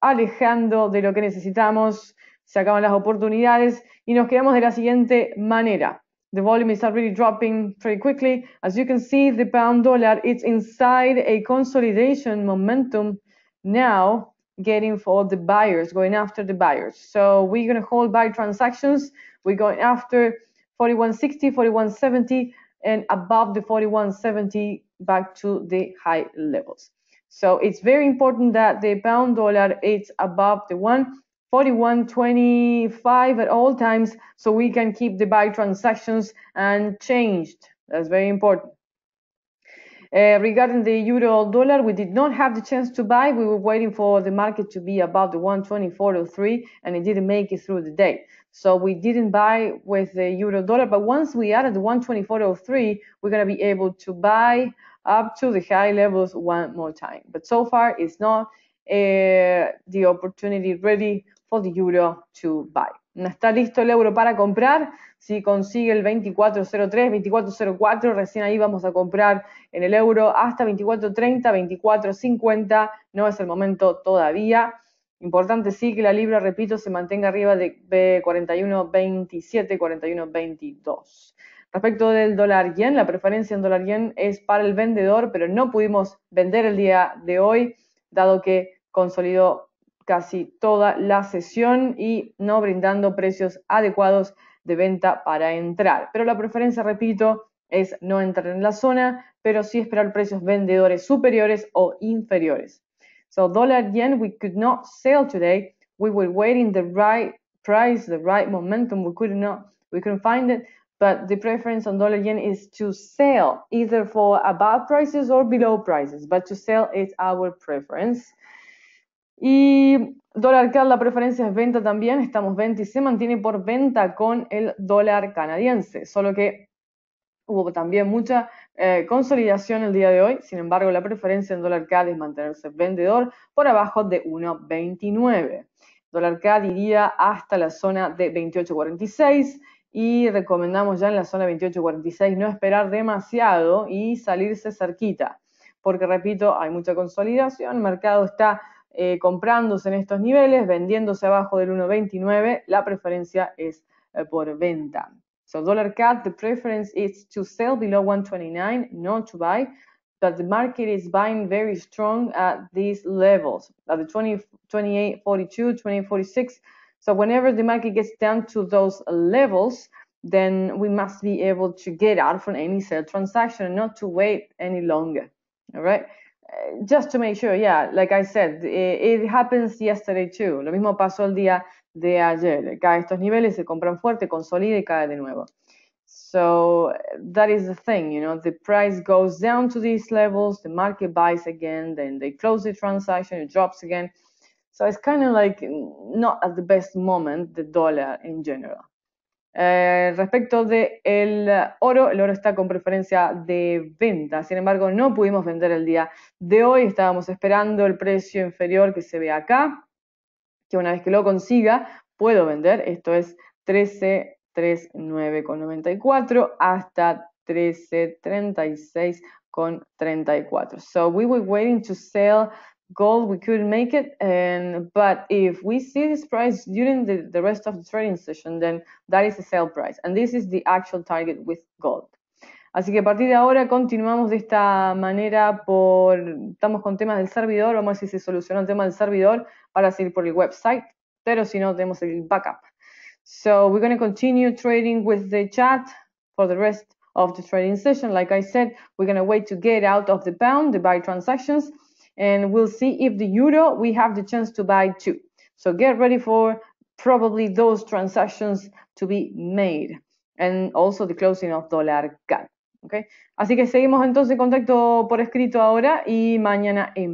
alejando de lo que necesitamos, se acaban las oportunidades y nos quedamos de la siguiente manera. The volume is already dropping pretty quickly. As you can see, the pound dollar is inside a consolidation momentum now getting for the buyers, going after the buyers. So we're going to hold buy transactions. We're going after 41.60, 41.70, and above the 41.70 back to the high levels. So it's very important that the pound dollar is above the 141.25 at all times so we can keep the buy transactions unchanged. That's very important. Uh, regarding the euro dollar, we did not have the chance to buy. We were waiting for the market to be above the 124.03 and it didn't make it through the day. So we didn't buy with the euro dollar. But once we are at the 124.03, we're going to be able to buy up to the high levels one more time. But so far, it's not eh, the opportunity ready for the euro to buy. No está listo el euro para comprar. Si consigue el 2403, 2404, recién ahí vamos a comprar en el euro hasta 2430, 2450. No es el momento todavía. Importante sí que la libra, repito, se mantenga arriba de 41.27, 41.22. Respecto del dólar yen, la preferencia en dólar yen es para el vendedor, pero no pudimos vender el día de hoy, dado que consolidó casi toda la sesión y no brindando precios adecuados de venta para entrar. Pero la preferencia, repito, es no entrar en la zona, pero sí esperar precios vendedores superiores o inferiores. So dollar yen we could not sell today. We were waiting the right price, the right momentum. We could not, we couldn't find it but the preference on dollar yen is to sell either for above prices or below prices, but to sell is our preference. Y dólar CAD, la preferencia es venta también, estamos venta y se mantiene por venta con el dólar canadiense, solo que hubo también mucha eh, consolidación el día de hoy, sin embargo la preferencia en dólar CAD es mantenerse vendedor por abajo de 1.29. Dólar CAD iría hasta la zona de 28.46 y recomendamos ya en la zona 28.46 no esperar demasiado y salirse cerquita, porque repito, hay mucha consolidación, el mercado está eh, comprándose en estos niveles, vendiéndose abajo del 1.29, la preferencia es eh, por venta. So dollar cat, the preference is to sell below 129, not to buy, but the market is buying very strong at these levels, at the 20, 28.42, 28.46, So whenever the market gets down to those levels, then we must be able to get out from any sale transaction and not to wait any longer. All right. Uh, just to make sure, yeah, like I said, it, it happens yesterday too. Lo mismo pasó el día de ayer. Cae estos niveles, se compran fuerte, consolida y cae de nuevo. So that is the thing, you know, the price goes down to these levels, the market buys again, then they close the transaction, it drops again. So it's kind of like mm, not at the best moment the dollar in general. Eh, respecto del oro, el oro está con preferencia de venta, sin embargo no pudimos vender el día de hoy, estábamos esperando el precio inferior que se ve acá, que una vez que lo consiga puedo vender, esto es 13.39,94 hasta 13.36,34. So we were waiting to sell goal we could make it and but if we see this price during the, the rest of the trading session then that is the sell price and this is the actual target with gold así que a partir de ahora continuamos de esta manera por estamos con temas del servidor vamos a ver si se solucionó el tema del servidor para seguir por el website pero si no tenemos el backup so we're going to continue trading with the chat for the rest of the trading session like i said we're going to wait to get out of the pound the buy transactions and we'll see if the euro we have the chance to buy too. So get ready for probably those transactions to be made and also the closing of dollar gap. Okay? Así que seguimos entonces en contacto por escrito ahora y mañana en